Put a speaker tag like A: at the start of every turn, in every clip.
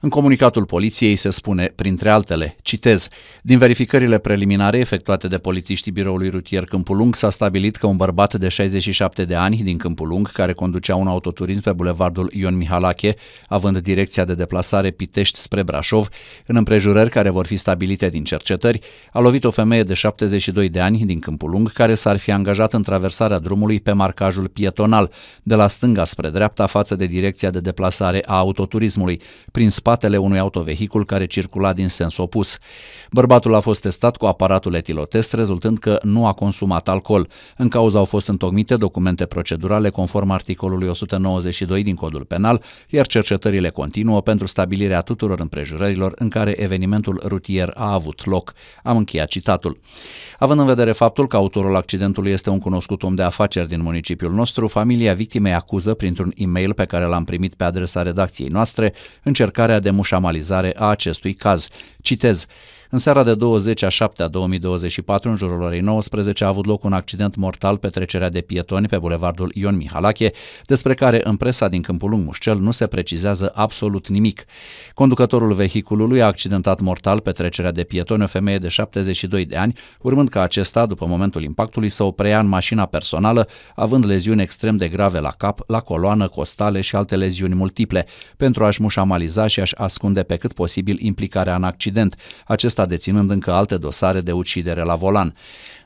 A: În comunicatul poliției se spune, printre altele, citez, din verificările preliminare efectuate de polițiștii biroului rutier Câmpul Lung s-a stabilit că un bărbat de 67 de ani din Câmpul Lung, care conducea un autoturism pe bulevardul Ion Mihalache, având direcția de deplasare Pitești spre Brașov, în împrejurări care vor fi stabilite din cercetări, a lovit o femeie de 72 de ani din Câmpul Lung, care s-ar fi angajat în traversarea drumului pe marcajul pietonal, de la stânga spre dreapta față de direcția de deplasare a autoturismului, prin spate spatele unui autovehicul care circula din sens opus. Bărbatul a fost testat cu aparatul etilotest, rezultând că nu a consumat alcool. În cauza au fost întocmite documente procedurale conform articolului 192 din Codul Penal, iar cercetările continuă pentru stabilirea tuturor împrejurărilor în care evenimentul rutier a avut loc. Am încheiat citatul. Având în vedere faptul că autorul accidentului este un cunoscut om de afaceri din municipiul nostru, familia victimei acuză printr-un e-mail pe care l-am primit pe adresa redacției noastre încercarea de mușamalizare a acestui caz. Citez, în seara de 20 a 7 a 2024, în jurul orei 19, a avut loc un accident mortal pe trecerea de pietoni pe bulevardul Ion Mihalache, despre care în presa din Câmpul Lung Mușcel nu se precizează absolut nimic. Conducătorul vehiculului a accidentat mortal pe trecerea de pietoni o femeie de 72 de ani, urmând ca acesta, după momentul impactului, să o preia în mașina personală, având leziuni extrem de grave la cap, la coloană, costale și alte leziuni multiple, pentru a-și mușamaliza și a-și ascunde pe cât posibil implicarea în accident. Acest acesta deținând încă alte dosare de ucidere la volan.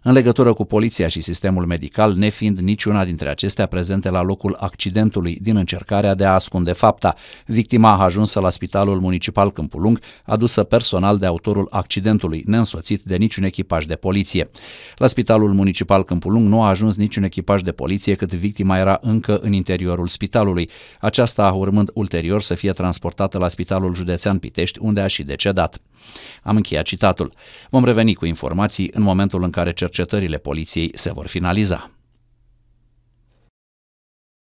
A: În legătură cu poliția și sistemul medical, nefiind niciuna dintre acestea prezente la locul accidentului din încercarea de a ascunde fapta, victima a ajunsă la spitalul municipal Câmpul Lung, adusă personal de autorul accidentului, neînsoțit de niciun echipaj de poliție. La spitalul municipal Câmpul Lung nu a ajuns niciun echipaj de poliție cât victima era încă în interiorul spitalului, aceasta urmând ulterior să fie transportată la spitalul județean Pitești, unde a și decedat. Am încheiat încheia citatul. Vom reveni cu informații în momentul în care cercetările poliției se vor finaliza.